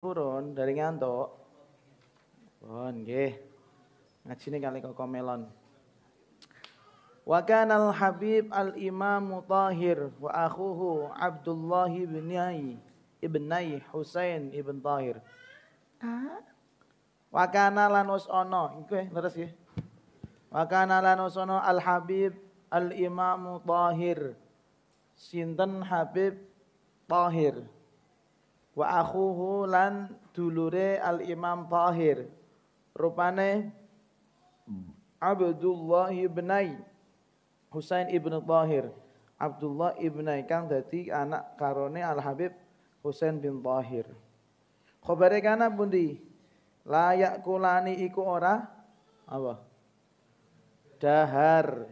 turun dari ngantuk. Pun nggih. Ngajine kali kok melon. Wa kana al-Habib al-Imam Tahir wa akhuhu Abdullah bin ibn ibnai Husain ibn Tahir. Ah. Wa kana lan wis ana, iku leres nggih. Wa kana lan al-Habib al-Imam Tahir. Sinten Habib Tahir wa akhuhu lan dulure al Imam Tahir rupane Abdullah ibnai Husain ibn Tahir Abdullah ibnai kang dadi anak karone Al Habib Husain bin Tahir khabare kana pundi layak kulani iku ora apa dahar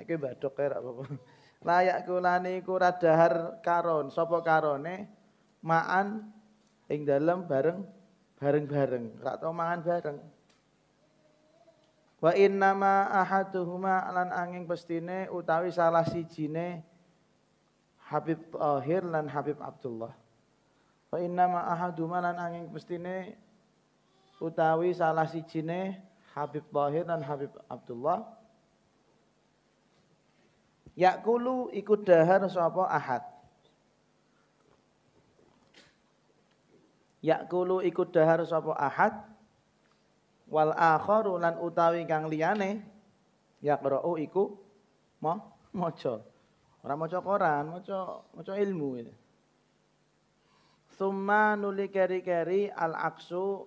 iki badok kaya apa layak kulani iku ora dahar karon sapa karone maan ing dalam bareng bareng-bareng, rak tau mangan bareng. Wa in nama ahaduhuma lan angin pestine utawi salah sijine Habib Tahir lan Habib Abdullah. Wa in nama ahaduhuma lan angin pestine utawi salah sijine Habib Tahir lan Habib Abdullah. Yakulu ikut dahar sopo ahad. yakulu ikut dahar sapa ahad wal akhor ulan utawi kang liyane yaqra'u iku mo maca ora maca koran maca maca ilmu ini summa nuli keri-keri al aksu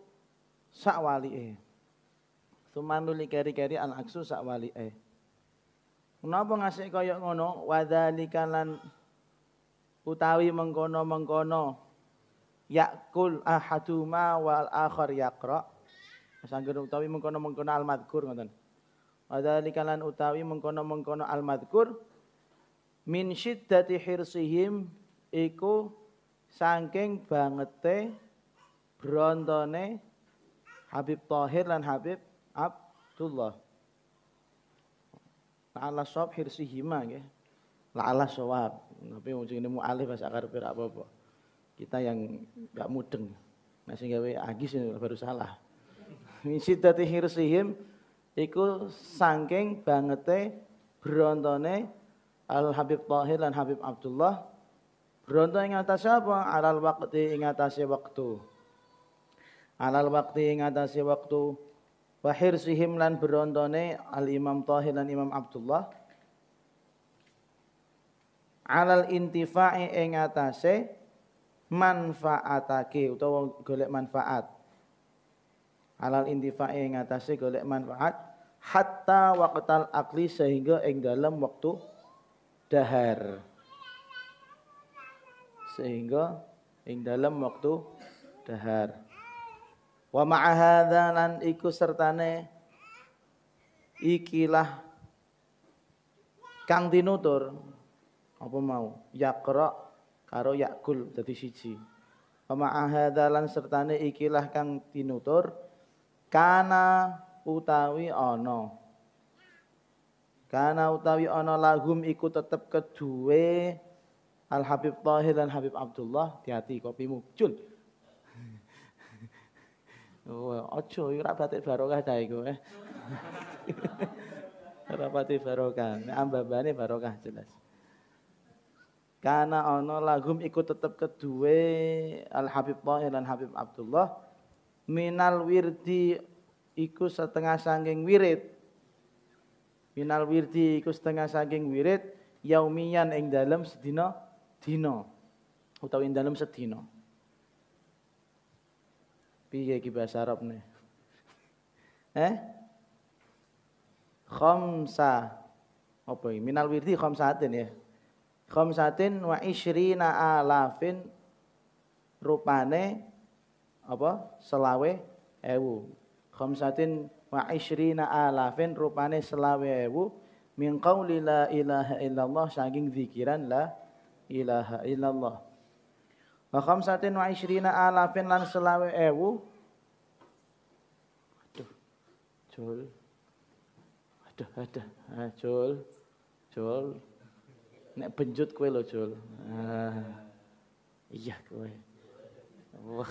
sakwali'e summa nuli keri-keri al aksu e kenapa ngasih koyok ngono wadzalika lan utawi mengkono-mengkono yakul ahaduma wal akhar yaqra sanggere utawi mengkono-mengkono al madkur ngoten wadzalika lan utawi mengkono-mengkono al madkur min syiddati hirsihim iku saking bangete brontone Habib Tahir lan Habib Abdullah La'ala sob hirsihima nggih. La'ala sawab. Tapi wong jenenge mu'alif bahasa Arab apa-apa kita yang nggak mudeng. masih nah, gawe agis baru salah. Misidati hirsihim iku sangking bangete brontone Al Habib Tahir dan Habib Abdullah bronto ing atas apa? Alal waqti ing atase waktu. Alal waqti ing atase waktu. Wa hirsihim lan brontone Al Imam Tahir dan Imam Abdullah alal intifa'i ing atase manfaatake utawa golek manfaat alal intifae ing atase golek manfaat hatta waqtal akli sehingga ing dalam waktu dahar sehingga ing dalam waktu dahar wa ma'a hadza lan iku sertane ikilah kang dinutur apa mau yaqra karo yakul dadi siji Pama ahadalan sertane ikilah kang tinutur kana utawi ana kana utawi ana lahum iku tetep kedue Al Habib Tahir dan Habib Abdullah hati-hati kopimu jun Oh, ojo ora batik barokah ta iku eh. Ora barokah, ambabane barokah jelas. Karena ono lagum ikut tetap kedua Al Habib Tahir dan Habib Abdullah minal wirdi ikut setengah sangking wirid. Minal wirdi ikut setengah sangking wirid yaumian ing dalam sedina dino atau ing dalem setino Piye ki bahasa nih Eh? Khamsa. Apa ini Minal wirdi khamsatin ya khamsatin wa ishrina alafin rupane apa selawe ewu khamsatin wa ishrina alafin rupane selawe ewu min qawli la ilaha illallah saking zikiran la ilaha illallah wa khamsatin wa ishrina alafin lan selawe ewu aduh jul aduh aduh ah, jul Nek benjut kue lo Jul. Ah, iya kue. Wah.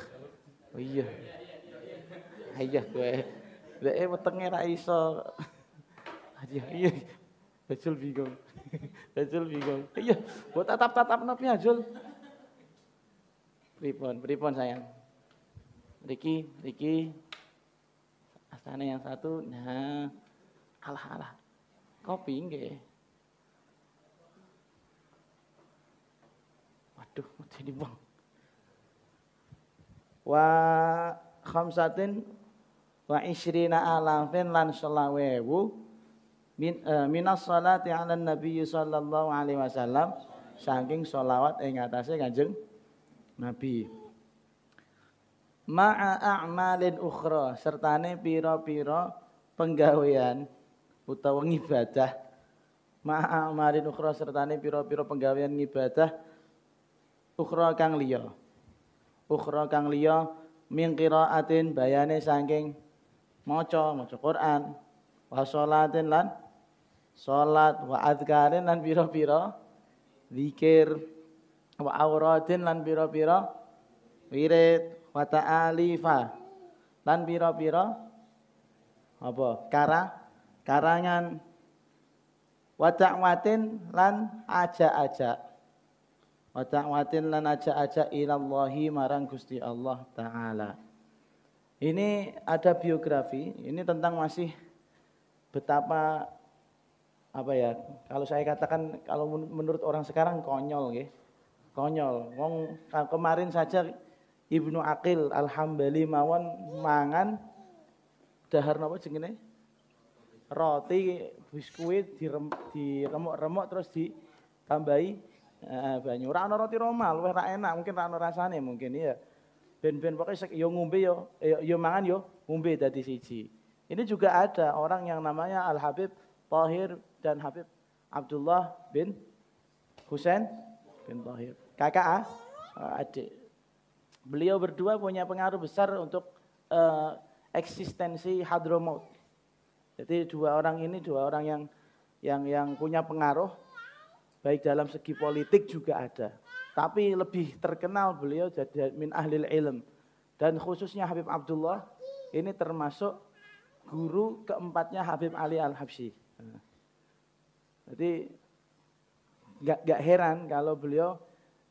iya. Iya kue. Lek eh, wetenge rai iso. Iya, iya. Bajul bingung. Bajul bingung. Iya, buat tatap-tatap napi Jul. Pripon, pripon sayang. Riki, Riki. Asana yang satu. Nah. Alah, alah. Kopi enggak ya? Aduh, mati bang. Wa khamsatin wa ishrina alafin lan shalawewu min uh, minas salati ala nabi sallallahu alaihi wasallam saking solawat ing atase kanjeng nabi ma'a a'malin ukhra sertane piro-piro penggawean utawa ngibadah ma'a a'malin ukhra sertane piro-piro penggawean ngibadah ukhra kang liya ukhra kang liya min qiraatin bayane saking maca maca Quran wa sholatin lan salat wa azkarin lan biro biro, zikir wa auratin lan biro biro, wirid wa ta'alifa lan biro biro, apa kara karangan wa ta'watin lan aja-aja wa ta'watin lan aja-aja ilallahi marang Gusti Allah taala. Ini ada biografi, ini tentang masih betapa apa ya? Kalau saya katakan kalau menurut orang sekarang konyol nggih. Konyol. Wong kemarin saja Ibnu Aqil Al-Hambali mawon mangan dahar napa jenenge? Roti biskuit diremuk-remuk terus ditambahi Eh, banyu. Ora ana roti Roma, luwih ra enak, mungkin ra ana rasane mungkin ya. Ben-ben pokoke yo ngombe yo eh, yo mangan yo ngombe dadi siji. Ini juga ada orang yang namanya Al Habib Tahir dan Habib Abdullah bin Husain bin Tahir. Kakak ah, eh, adik. Beliau berdua punya pengaruh besar untuk uh, eksistensi Hadramaut. Jadi dua orang ini dua orang yang yang yang punya pengaruh baik dalam segi politik juga ada. Tapi lebih terkenal beliau jadi min ahlil ilm. Dan khususnya Habib Abdullah ini termasuk guru keempatnya Habib Ali Al-Habsyi. Jadi gak gak heran kalau beliau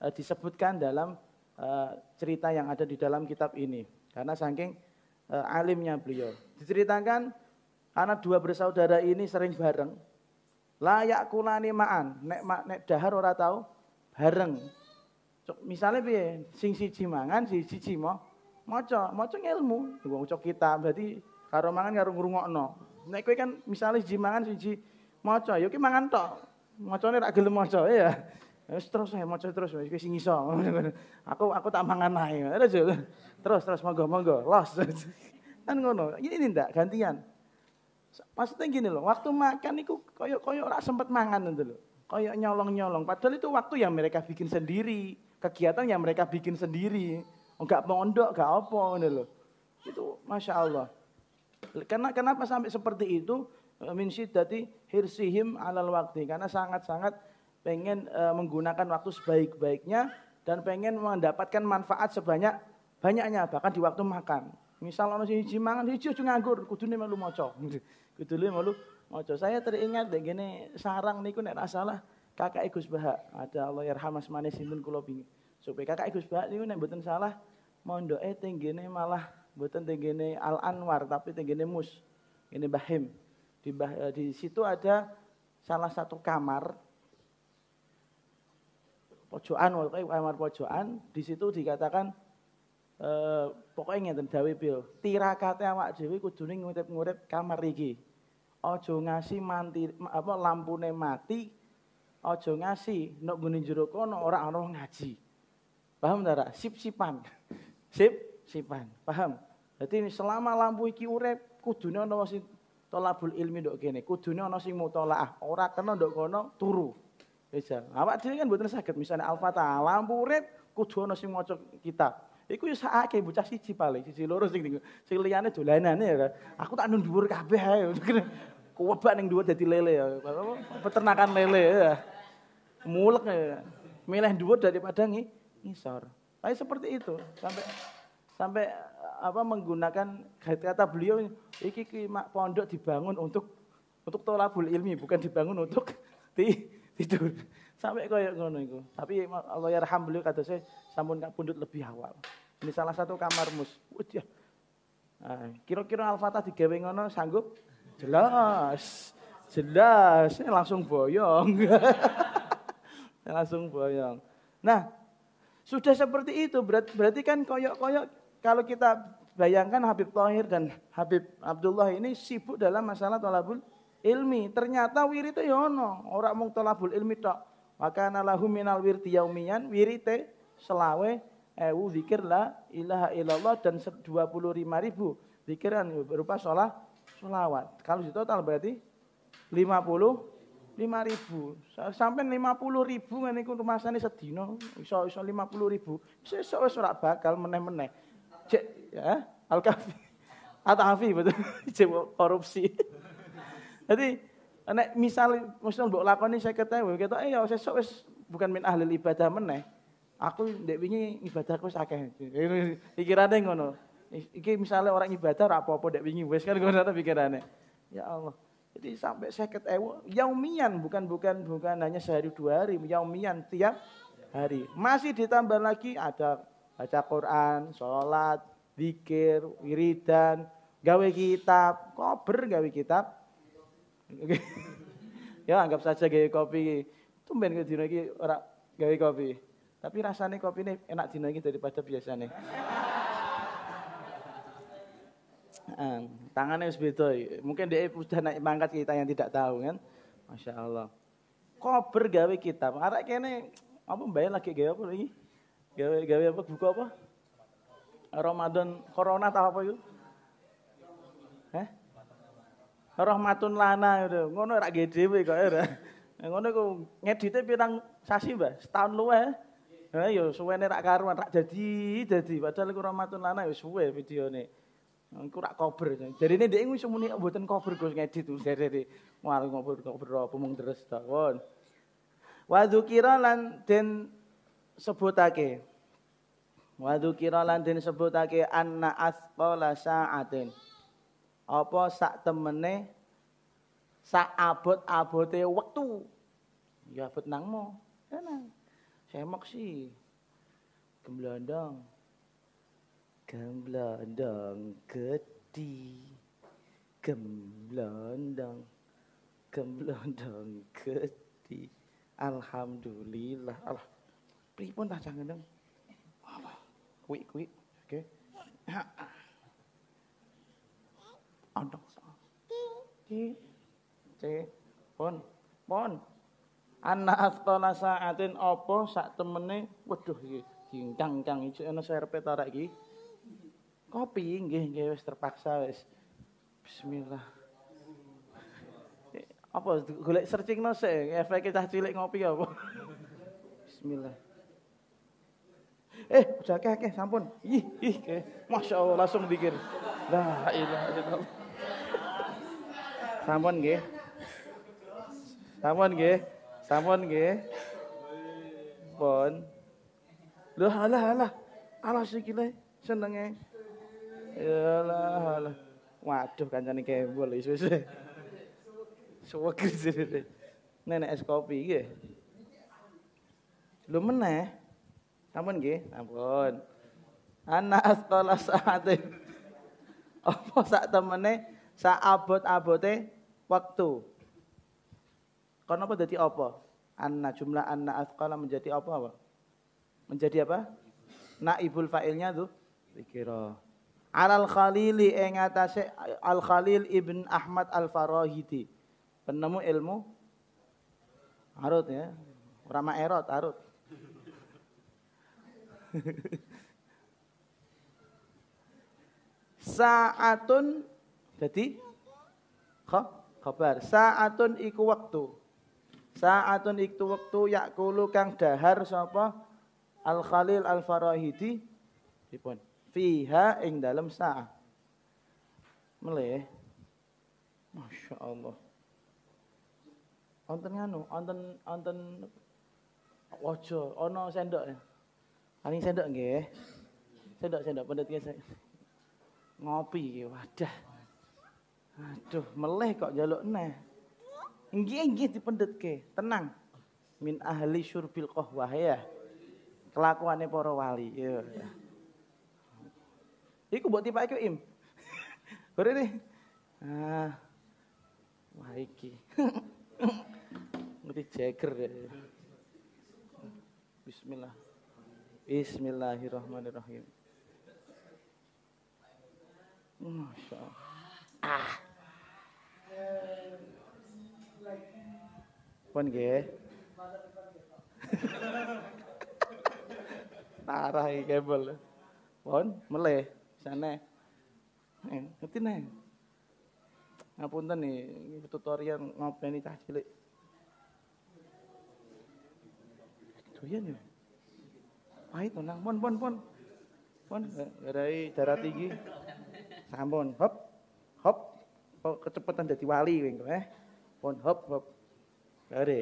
e, disebutkan dalam e, cerita yang ada di dalam kitab ini karena saking e, alimnya beliau. Diceritakan anak dua bersaudara ini sering bareng layak kulani maan nek nek dahar ora tahu bareng misalnya piye sing siji mangan si siji mo moco moco ngilmu gua moco kita berarti karo mangan karo ngrungokno nek kowe kan misalnya siji mangan siji moco yo ki mangan tok mocone rak gelem moco ya Terus terus ya, terus ya, kayak singi Aku aku tak mangan naik, terus terus terus mau los. Kan ngono, ini ndak, gantian. Maksudnya gini loh, waktu makan itu koyok-koyok orang sempat mangan itu loh. Koyok nyolong-nyolong. Padahal itu waktu yang mereka bikin sendiri. Kegiatan yang mereka bikin sendiri. Enggak mondok, enggak apa gitu loh. Itu Masya Allah. Karena kenapa sampai seperti itu? Eh, min syiddati hirsihim alal waktu. Karena sangat-sangat pengen e, menggunakan waktu sebaik-baiknya. Dan pengen mendapatkan manfaat sebanyak banyaknya. Bahkan di waktu makan. Misal ana siji mangan siji aja nganggur, kudune melu maca. Kudune melu maca. Saya teringat nek ngene sarang niku nek ora salah kakak Gus Bahak. Ada Allah yarham asmane sinten kula pingin. Supaya kakak Gus Bahak niku nek mboten salah mondoke nih malah mboten nih Al Anwar tapi nih Mus. Ini Bahim. Di, bah, eh, di situ ada salah satu kamar pojokan, eh, kamar pojokan, di situ dikatakan Eh, pokoknya ngeten dawe pil tirakate awak dhewe kudune ngurip-ngurip kamar iki aja ngasi manti apa lampune mati aja ngasi nek nggone jero kono orang ana ngaji paham ta sip-sipan sip sipan paham Jadi selama lampu iki urip kudune ana sing tolabul ilmi ndok kene, kudune ana sing mutolaah, ora kena ndok kono turu. Bisa. Awak dhewe kan mboten saged misalnya al lampu urip kudu ana sing maca kitab. Iku yo sakake bocah siji paling, siji loro sing sing liyane dolanane ya. Aku tak nundur kabeh ae. Kuwebak ning dhuwur dadi lele ya. Peternakan lele ya. Mulek ya. Milih dhuwur daripada ngi, ngisor. Tapi nah, seperti itu sampai sampai apa menggunakan kata beliau iki, iki mak pondok dibangun untuk untuk tolabul ilmi bukan dibangun untuk ti, tidur. Sampai koyok ngono iku. Tapi Allah ya raham beliau kata saya sampun nggak pundut lebih awal. Ini salah satu kamar mus. Wajah. Ya. kira-kira Al-Fatah digawe ngono sanggup? Jelas. Jelas, ini langsung boyong. langsung boyong. Nah, sudah seperti itu berarti, berarti kan koyok-koyok kalau kita bayangkan Habib Thohir dan Habib Abdullah ini sibuk dalam masalah tolabul ilmi. Ternyata wirid itu yono, ya orang mau tolabul ilmi tak maka nalahu minal wirti yaumiyan wirite selawe ewu zikir la ilaha illallah dan 25 ribu zikiran berupa sholat sholawat. Kalau di total berarti 50 5 ribu. Sampai 50 ribu ngene rumah sana sedina iso lima 50 ribu. so wis surat bakal meneh-meneh. Cek ya, al-kafi. Atau afi betul. Cek korupsi. Jadi Nek misal misal mbok lakoni 50.000 ketok eh ya sesuk wis bukan min ahli ibadah meneh. Aku ndek wingi ibadahku wis akeh. Pikirane ngono. Iki misalnya orang ibadah apa-apa ndek wingi wis kan ngono pikirane. Ya Allah. Jadi sampai saya 50.000 yaumian bukan bukan bukan hanya sehari dua hari, yaumian tiap hari. Masih ditambah lagi ada baca Quran, sholat, zikir, wiridan, gawe kitab, kober gawe kitab, Okay. ya anggap saja gawe kopi. Tumben ke dina iki ora gawe kopi. Tapi rasanya kopi ini enak dina iki daripada biasanya tangannya harus beda. Mungkin dia sudah naik mangkat kita yang tidak tahu kan. Masya Allah. Kok gawe kita Karena kayaknya apa mbak lagi gawe apa lagi? Gawe gawe apa buka apa? Ramadan Corona atau apa itu? rahmatun lana gitu. Ngono rak nggih dhewe kok ya. Nah, ngono ku ngedite pirang sasi, Mbak? Setahun luweh. Nah, Yo, ya suwene rak karuan, rak jadi jadi padahal ku rahmatun lana ya suwe videone. Engko rak cover, Jadi ini ndek wis muni mboten cover, Gus ngedit jadi. Wah ngobrol cover apa mung deres ta. Won. Wa dzukira lan den sebutake. Wa dzukira lan den sebutake anna asqala sa'atin apa sak temene sak abot-abote waktu Ya abot nangmu. Tenang. Ya, Semak sih. gemblondong gemblondong gedi. gemblondong gemblondong gedi. Alhamdulillah. Allah. Pripun tah jangan dong. wih, kuwi. Oke. Okay. Ada. C, Pon. Pon. Anna aftala sa'atin opo sak temene waduh iki gingkang kang iki ana serpe ta rek iki. Kopi nggih nggih wis terpaksa wis. Bismillah. Apa golek searching no sik efek cah cilik ngopi ya, apa? Bismillah. Eh, udah kakek, sampun. Ih, ih, Masya Allah, langsung dikir. La ilaha illallah. sampun nggih. Sampun nggih. Sampun nggih. Pun. Lho halah halah. Ala sikile senenge. Yalah alah Waduh kancane kembul wis wis. Suwe kisine. Nenek es kopi nggih. Lho meneh. Sampun nggih. Ampun. Ana astola saate. Apa sak temene sak abot-abote waktu. Karena apa jadi apa? Anna jumlah anna asqala menjadi apa? apa? Menjadi apa? Naibul fa'ilnya tuh dikira. Alal Khalili ing eh, Al Khalil Ibn Ahmad Al Farahidi. Penemu ilmu Arut ya. Rama Erot, Arut. Sa'atun jadi kok khabar. Sa'atun iku waktu. Sa'atun iku waktu yakulu kang dahar sapa Al Khalil Al Farahidi dipun fiha ing dalam saat Meleh. Masya Allah. Onten nganu, onten onten wajo, ono sendok ya. Ani sendok nggih. Sendok sendok pendet Ngopi wadah. Aduh, meleh kok jaluk neh. enggih dipendet ke, tenang. Min ahli syurbil qahwah ya. Kelakuannya para wali. Ya. Iku tipe aku Im. Beri nih. Ah. Wah iki. Ngerti jager ya. Bismillah. Bismillahirrahmanirrahim. Masya Allah. Ah. pun nggih arah iki kabel pun meleh sana eh, ngerti nih ngapunten nih tutorial ngopeni cah cilik Tuyan nih Pahit tenang. Pon, pon, pon. Pon, eh, gerai darah tinggi. Sampun. Hop, hop. kok kecepatan jadi wali wing eh. Pon hop hop. Are.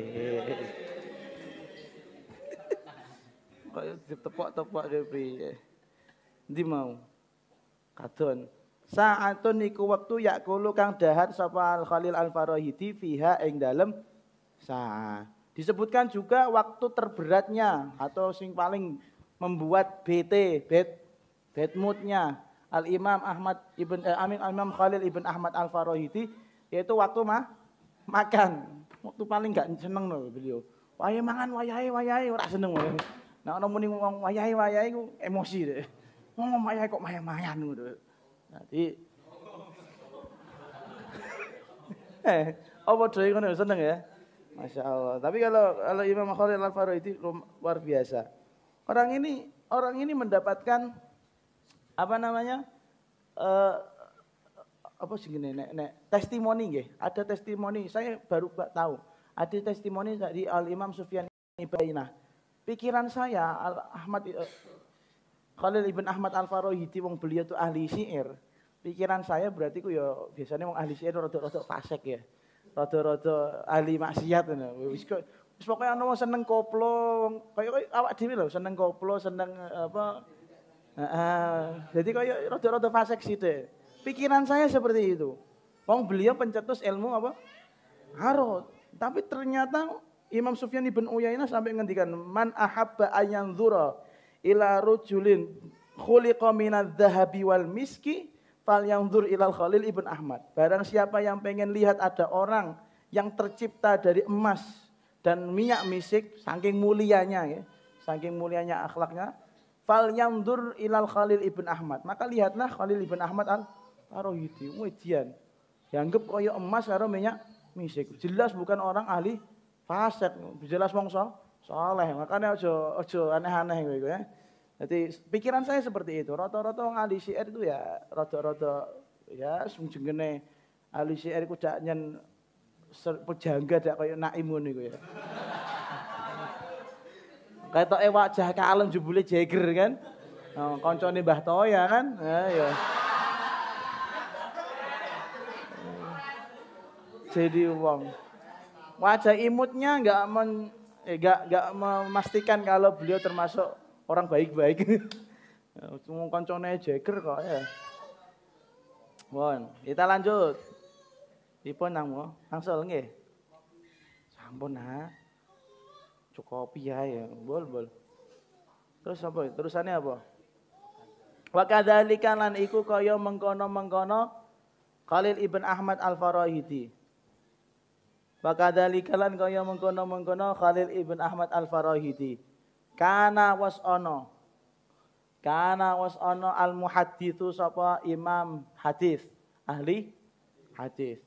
Kok ditepok-tepok ke priye? Ndi mau? Kadon. Sa'atun niku waktu yakulu kang dahar sapa Al Khalil Al Farahidi fiha ing dalem sa Disebutkan juga waktu terberatnya atau sing paling membuat BT, bad, bad moodnya Al Imam Ahmad ibn eh, Amin Al Imam Khalil ibn Ahmad Al Farohiti yaitu waktu mah makan waktu paling nggak seneng loh beliau wayai mangan wayai wayai orang seneng loh nah orang muni ngomong wayai wayai ku emosi deh ngomong wayai kok mayang-mayan ngono jadi eh apa dhewe ngono ya, seneng ya Masya Allah. Tapi kalau kalau Imam Khalil Al Farohiti luar biasa. Orang ini orang ini mendapatkan apa namanya? Eh, apa sih gini, nek, nek, testimoni gih Ada testimoni, saya baru gak tahu. Ada testimoni dari Al Imam Sufyan Ibn Pikiran saya Al Ahmad eh, Khalil Ibn Ahmad Al-Farohiti wong beliau tuh ahli syair. Pikiran saya berarti ku ya biasanya wong ahli syair rada-rada fasik ya. Rada-rada ahli maksiat ngono. Wis kok wis seneng koplo, kaya awak dhewe lho seneng koplo, seneng eh, apa jadi kayak rada-rada fasek deh. Pikiran saya seperti itu. Wong beliau pencetus ilmu apa? Harut. Tapi ternyata Imam Sufyan ibn Uyainah sampai ngendikan man ahabba ayanzura ila rujulin khuliqa minadz dhahabi wal miski fal zur ilal Khalil ibn Ahmad. Barang siapa yang pengen lihat ada orang yang tercipta dari emas dan minyak misik saking mulianya ya, saking mulianya akhlaknya Fal yandur ilal Khalil ibn Ahmad. Maka lihatlah Khalil ibn Ahmad al Tarohiti. yang Dianggap kaya emas karo minyak misik. Jelas bukan orang ahli fasik. Jelas mongso soleh. Makanya ojo ojo aneh-aneh gitu ya. Jadi pikiran saya seperti itu. Roto-roto ahli syair itu ya roto-roto ya sungjenggene ahli syair ku dak nyen pejangga dak kaya naimun gitu ya. Kayak ewak wajah kalem jebule jeger kan. Oh, koncone Mbah Toya kan. Nah, ya. Jadi uang. Wajah imutnya enggak men eh, nggak eh, memastikan kalau beliau termasuk orang baik-baik. Cuma konconnya jeger kok ya. Bon, kita lanjut. Dipun nang mo, langsung nggih. Sampun, Nak cukup ya ya bol bol terus apa terusannya apa wa lan iku kaya mengkono-mengkono Khalil ibn Ahmad Al-Farahidi wa lan kaya mengkono-mengkono Khalil ibn Ahmad Al-Farahidi kana was ono kana was ono al muhadithu sapa imam hadis ahli hadis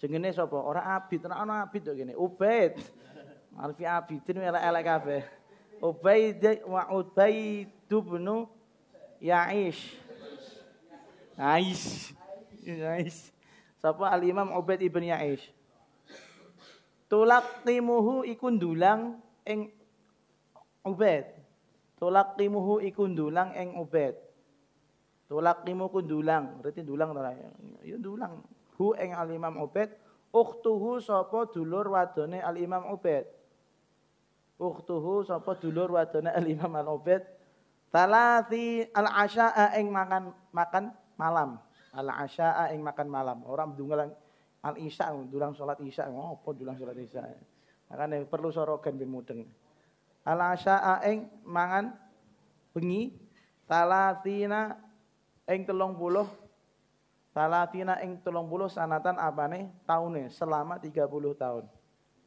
jengene sapa ora abid ora ana abid kok ngene ubed Arfi Abidin elek-elek kabeh. Ubaid wa Ubaid bin Ya'ish. Ya'ish. Ya'ish. Sapa Al Imam Ubaid ibn Ya'ish. Tulaqimuhu ikun dulang ing Ubaid. Tulaqimuhu ikun dulang ing Ubaid. Tulaqimu kun dulang, berarti dulang ta. Ya dulang. Hu eng Al Imam Ubaid, ukhtuhu sapa dulur wadone Al Imam Ubaid. ukhtuhu sapa dulur wadone Al Imam Al Ubaid talati al asyaa ing makan makan malam al asyaa ing makan malam orang dungalan al isya dulang salat isya ngopo dulang salat isya makane perlu sorogan ben mudeng al asyaa ing mangan bengi talatina ing 30 talatina ing 30 sanatan apane taune selama 30 tahun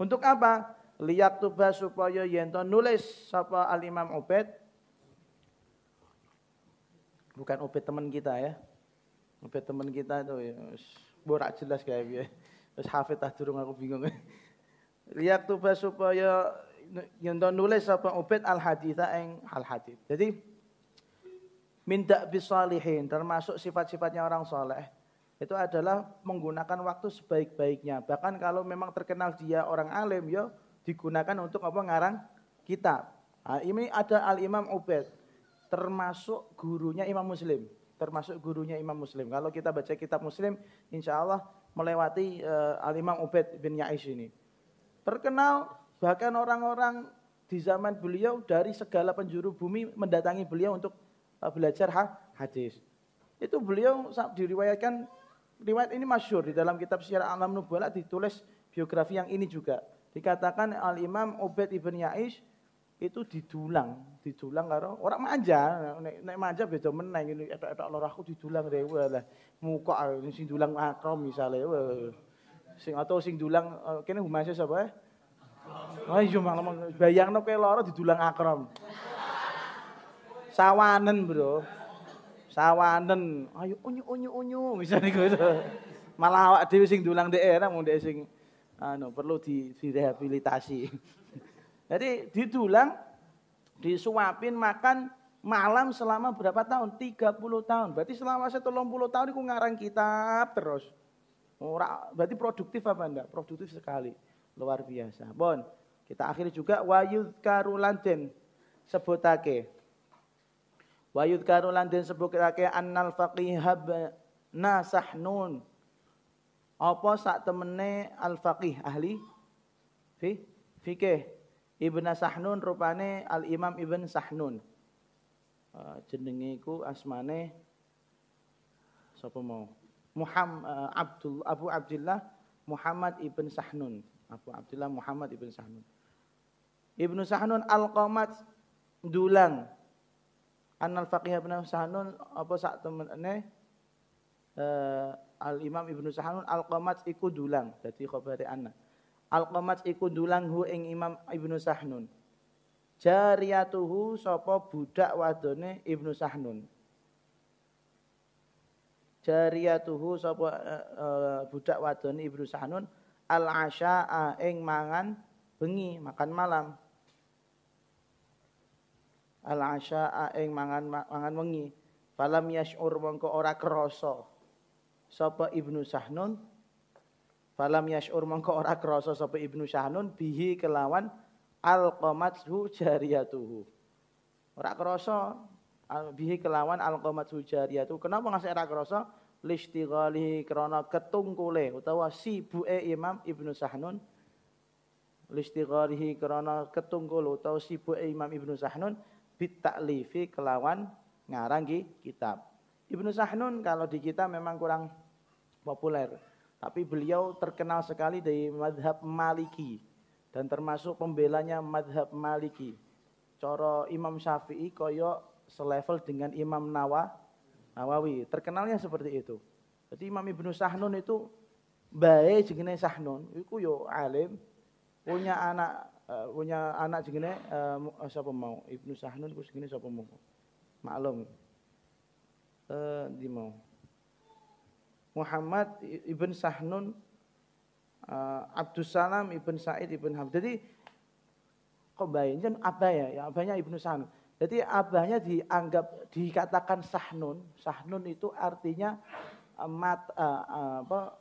untuk apa liyak tuba supaya yento nulis sapa al-imam opet bukan opet teman kita ya opet teman kita itu ya borak jelas kayak ya terus hafid tak turun aku bingung liyak tuba supaya yento nulis sapa opet al-haditha eng al-hadith jadi minta bisalihin termasuk sifat-sifatnya orang soleh itu adalah menggunakan waktu sebaik-baiknya bahkan kalau memang terkenal dia orang alim ya digunakan untuk apa ngarang kitab. Nah, ini ada Al Imam Ubaid termasuk gurunya Imam Muslim, termasuk gurunya Imam Muslim. Kalau kita baca kitab Muslim, insya Allah melewati uh, eh, Al Imam Ubaid bin Ya'is ini. Terkenal bahkan orang-orang di zaman beliau dari segala penjuru bumi mendatangi beliau untuk uh, belajar hadis. Itu beliau diriwayatkan riwayat ini masyur di dalam kitab Syiar Alam Nubala ditulis biografi yang ini juga Dikatakan Al-Imam obed Ibn Ya'ish itu didulang, didulang karo orang manja naik naik manja beda menang ini etok-etok lor aku didulang wah lah. Muka ah, sing dulang akrom misalnya. wah Sing atau sing dulang eh, kene humasnya sapa? Eh? Oh iya malam bayangno kayak lor didulang akrom. Sawanen, Bro. Sawanen. Ayo unyu unyu unyu misalnya gitu. Malah awak dhewe sing dulang deh era mau dhek sing anu, perlu di, direhabilitasi. Jadi didulang, disuapin makan malam selama berapa tahun? 30 tahun. Berarti selama saya 30 tahun aku ngarang kitab terus. Ora, berarti produktif apa enggak? Produktif sekali. Luar biasa. Bon, kita akhiri juga wayud Karulanden sebotake. sebutake. Wayud Karulanden sebutake annal faqihab nasahnun apa sak temene al faqih ahli fi fikih Ibn Sahnun rupane al Imam ibnu Sahnun uh, jenenge iku asmane sapa mau Muhammad eh, Abdul Abu Abdullah Muhammad Ibn Sahnun Abu Abdullah Muhammad Ibn Sahnun ibnu Sahnun al-Qamat dulang Anal faqih Ibn Sahnun apa sak temene uh, Al Imam Ibnu Sahanun al qamat iku dulang dadi khabari anna. Al qamat iku dulang hu ing Imam Ibnu Sahnun. Jariyatuhu Sopo budak wadone Ibnu Sahnun. Jariyatuhu sapa Sopo eh, eh, budak wadone Ibnu Sahnun al asya'a ing mangan bengi, makan malam. Al asya'a ing mangan mangan wengi. Falam yash'ur mongko ora krasa sapa Ibnu Sahnun falam yashur mongko ora krasa sapa Ibnu Sahnun bihi kelawan alqamathu jariyatuhu ora krasa bihi kelawan alqamathu jariyatuhu kenapa ngasih ora krasa listighali krana ketungkule utawa sibuke Imam Ibnu Sahnun listighalihi krana ketungkul utawa sibuke Imam Ibnu Sahnun bitaklifi kelawan ngarang kitab. Ibnu Sahnun kalau di kita memang kurang populer. Tapi beliau terkenal sekali dari madhab maliki dan termasuk pembelanya madhab maliki. Coro Imam Syafi'i koyo selevel dengan Imam Nawa, Nawawi. Terkenalnya seperti itu. Jadi Imam Ibnu Sahnun itu baik jenenge Sahnun, itu yo alim, punya anak uh, punya anak segini uh, eh, eh, siapa mau? Ibnu Sahnun segini siapa mau? Maklum. uh, di mau. Muhammad ibn Sahnun uh, Abdus Salam ibn Said ibn Hamd. Jadi bayinya kan abah ya? ya abahnya ibn Sahnun. Jadi abahnya dianggap dikatakan Sahnun. Sahnun itu artinya eh, mat, uh, apa,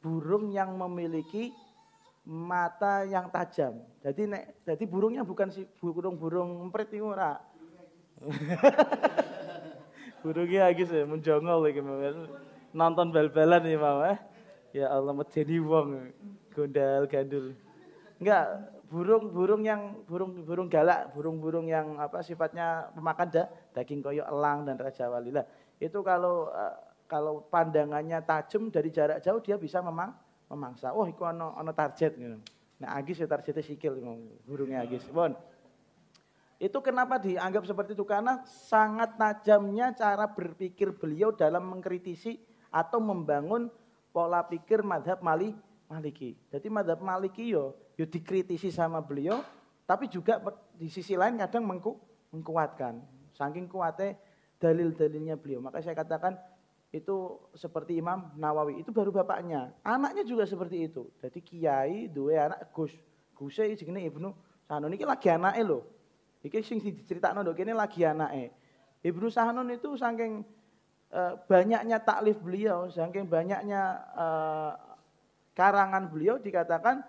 burung yang memiliki mata yang tajam. Jadi nek, jadi burungnya bukan si burung-burung emprit itu ora. burungnya lagi sih ya, menjongol lagi nonton bal-balan ya mama eh. Ya Allah medeni wong gondal gandul. Enggak, burung-burung yang burung-burung galak, burung-burung yang apa sifatnya pemakan da, daging koyok elang dan raja walilah. Itu kalau eh, kalau pandangannya tajam dari jarak jauh dia bisa memang memangsa. Oh, iku ono ono target gitu. Nah, agis ya targetnya sikil burungnya agis. Bon. Itu kenapa dianggap seperti itu karena sangat tajamnya cara berpikir beliau dalam mengkritisi atau membangun pola pikir madhab mali, maliki. Jadi madhab maliki yo, yo dikritisi sama beliau, tapi juga di sisi lain kadang mengku, mengkuatkan. Saking kuatnya dalil-dalilnya beliau. Maka saya katakan itu seperti Imam Nawawi, itu baru bapaknya. Anaknya juga seperti itu. Jadi kiai dua anak Gus. Gusnya segini Ibnu Sanun ini lagi anaknya loh. Iki sing diceritakan, ndok ini lagi anaknya. Ibnu Sanun itu saking Eh, banyaknya taklif beliau, saking banyaknya eh, karangan beliau dikatakan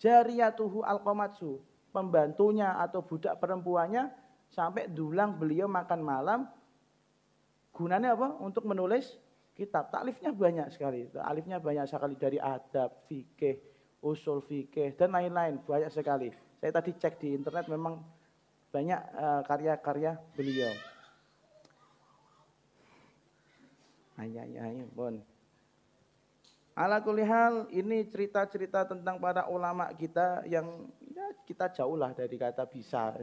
jariyatuhu alqamatsu, pembantunya atau budak perempuannya sampai dulang beliau makan malam. Gunanya apa? Untuk menulis kitab. Taklifnya banyak sekali. Alifnya banyak sekali dari adab, fikih, usul fikih dan lain-lain, banyak sekali. Saya tadi cek di internet memang banyak eh, karya-karya beliau. ayah ayayayipun. Ala kulihal ini cerita-cerita tentang para ulama kita yang ya kita lah dari kata bisa.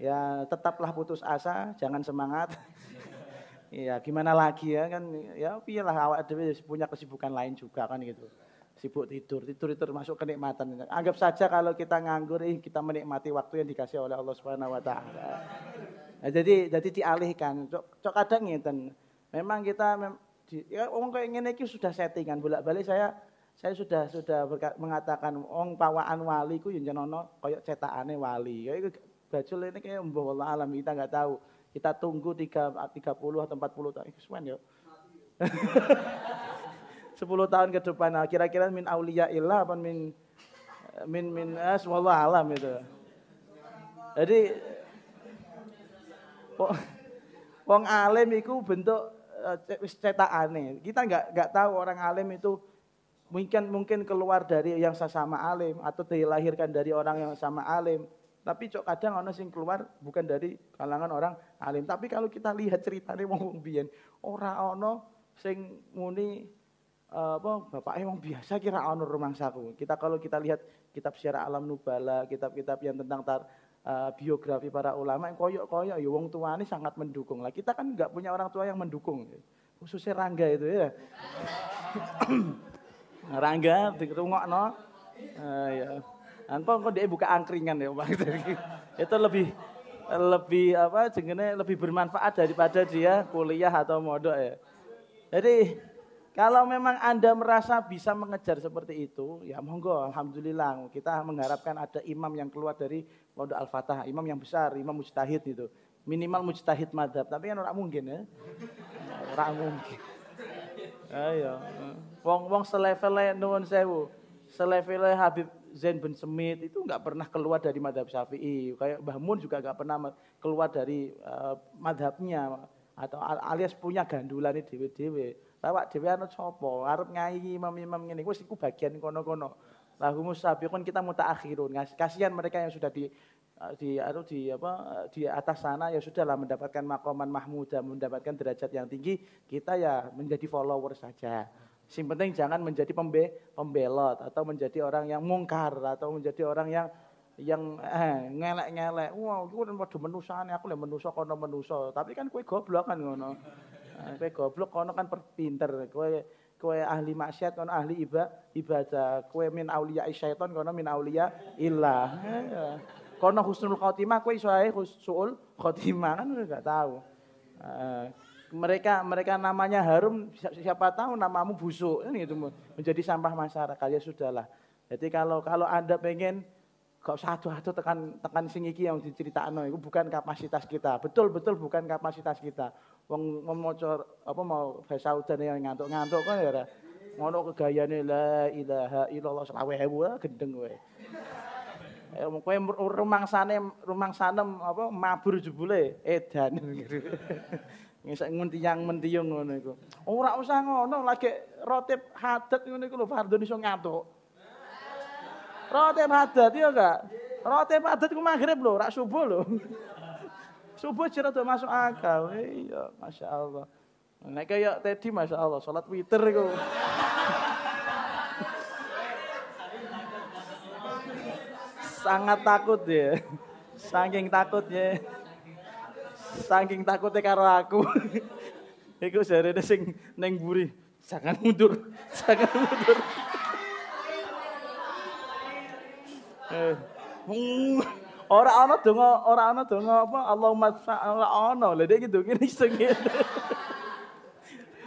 Ya tetaplah putus asa, jangan semangat. Iya, gimana lagi ya kan ya piyalah awak punya kesibukan lain juga kan gitu. Sibuk tidur, tidur itu masuk kenikmatan. Anggap saja kalau kita nganggur, eh, kita menikmati waktu yang dikasih oleh Allah Subhanahu wa taala. Nah, jadi jadi dialihkan. Cok, cok kadang Ya, Memang kita mem, di, ya wong kayak ngene iki sudah settingan bolak-balik saya saya sudah sudah mengatakan wong pawaan wali ku yen ya jenono koyo cetakane wali. Ya iku bajul ini kayak mbah Allah alam kita nggak tahu. Kita tunggu tiga puluh atau empat puluh tahun. Iku ya. 10 tahun ke depan nah, kira-kira min aulia ilah apa min min min as wallah eh, alam itu. Jadi wong alim iku bentuk Eh, cetakan aneh. Kita nggak nggak tahu orang alim itu mungkin mungkin keluar dari yang sesama alim atau dilahirkan dari orang yang sama alim. Tapi cok kadang orang sing keluar bukan dari kalangan orang alim. Tapi kalau kita lihat ceritanya mau biyen orang ono sing muni eh, apa bapak emang biasa kira ono rumah saku Kita kalau kita lihat kitab Syiar Alam Nubala, kitab-kitab yang tentang tar, Eh, biografi para ulama yang koyok-koyok ya wong tua ini sangat mendukung. Lah kita kan nggak punya orang tua yang mendukung. Ya. Khususnya Rangga itu ya. Rangga no. Uh, eh, ya. Engko kan, kok dia buka angkringan ya Bang. itu lebih lebih apa jengene lebih bermanfaat daripada dia kuliah atau modok ya. Jadi kalau memang Anda merasa bisa mengejar seperti itu, ya monggo alhamdulillah kita mengharapkan ada imam yang keluar dari pondok Al-Fatah, imam yang besar, imam mujtahid itu. Minimal mujtahid madhab, tapi kan orang mungkin ya. Orang mungkin. Ayo. Wong-wong selevele nuwun sewu. Selevel Habib Zain bin Semit itu nggak pernah keluar dari madhab Syafi'i. Kayak Mbah Mun juga nggak pernah keluar dari uh, madhabnya atau alias punya gandulan e Dewi Dewi, Lawak dhewe anut sapa? Arep ngayi imam-imam ngene. Wis iku bagian kono-kono lahumus sabiqun kita mutaakhirun. Kasihan mereka yang sudah di eh, di atau di apa eh, di atas sana ya sudahlah mendapatkan makoman mahmuda, mendapatkan derajat yang tinggi, kita ya menjadi follower saja. Sing penting jangan menjadi pembe, pembelot atau menjadi orang yang mungkar atau menjadi orang yang yang eh, ngelek-ngelek. Wah, wow, kan padha menusane, aku udah menuso kono menuso. Tapi kan kue goblok kan ngono. Eh, kue goblok kono kan pinter, kue Kue ahli maksiat kono ahli iba, ibadah Kue min aulia syaiton kono min aulia illah iya. kono husnul khotimah kowe iso ae khotimah kan enggak tahu mereka mereka namanya harum siapa tahu namamu busuk Ini kan gitu menjadi sampah masyarakat ya sudahlah jadi kalau kalau anda pengen kok satu satu tekan tekan singgih yang diceritakan itu bukan kapasitas kita betul betul bukan kapasitas kita wong memaca apa mau basa udan yang ngantuk-ngantuk kan ya ngono kegayane la ilaha illallah selawe hewu ah, gendeng kowe eh kowe rumangsane rumangsane apa mabur jebule edan ngisak ngunti yang mentiung ngono iku ora usah ngono lagi rotip hadat ngono iku lho fardhu iso ngantuk rotip hadat yo enggak rotip hadat ku maghrib lho ra subuh lho Subuh jerat tuh masuk akal. Iya, masya Allah. Nek kayak tadi masya Allah, sholat witer kok. Sangat takut ya. Saking takut ya. Saking takut ya karo aku. Iku jari sing neng buri. Jangan mundur. Jangan mundur. Eh. Orang ana donga, ora ana donga apa Allahumma ora ana. Lah dia gitu gini sing gitu, ngene.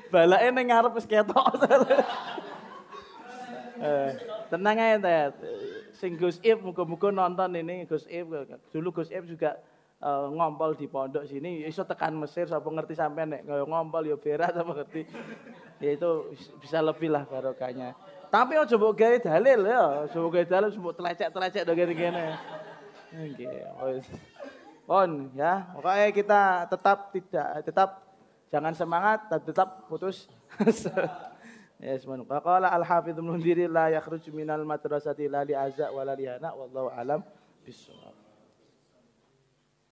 Balake ning ngarep wis ketok. Eh, tenang aja, Ted. Sing Gus Ib muga-muga nonton ini Gus Ib. Dulu Gus Ib juga uh, ngompol di pondok sini ya iso tekan Mesir sapa ngerti sampean nek ngompol ya berat sapa ngerti. ya itu bisa lebih lah barokahnya. Tapi ojo mbok gawe dalil ya, ojo mbok gawe dalil mbok telecek-telecek do gini-gini. Oke, okay. ya. Pokoknya kita tetap tidak tetap jangan semangat tetap putus. ya, semoga. Kalau Al-Hafidz Munziri la yakhruju minal madrasati la li azza wa la wallahu alam bisawab.